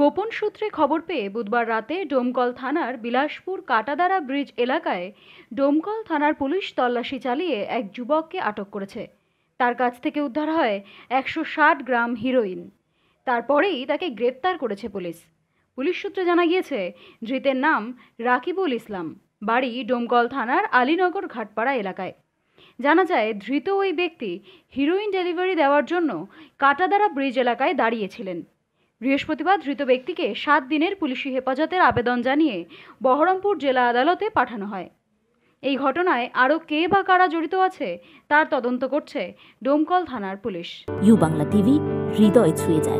গোপন সূত্রে খবর পেয়ে বুধবার রাতে ডোমকল থানার বিলাসপুর কাটাদারা ব্রিজ এলাকায় ডোমকল থানার পুলিশ তল্লাশি চালিয়ে এক যুবককে আটক করেছে তার কাছ থেকে উদ্ধার হয় একশো ষাট গ্রাম হিরোইন তারপরেই তাকে গ্রেপ্তার করেছে পুলিশ পুলিশ সূত্রে জানা গিয়েছে ধৃতের নাম রাকিবুল ইসলাম বাড়ি ডোমকল থানার আলীনগর ঘাটপাড়া এলাকায় জানা যায় ধৃত ওই ব্যক্তি হিরোইন ডেলিভারি দেওয়ার জন্য কাটাদারা ব্রিজ এলাকায় দাঁড়িয়েছিলেন বৃহস্পতিবার ধৃত ব্যক্তিকে সাত দিনের পুলিশি হেফাজতের আবেদন জানিয়ে বহরমপুর জেলা আদালতে পাঠানো হয় এই ঘটনায় আরও কে বা কারা জড়িত আছে তার তদন্ত করছে ডোমকল থানার পুলিশ ইউ বাংলা টিভি হৃদয় ছুঁয়ে যায়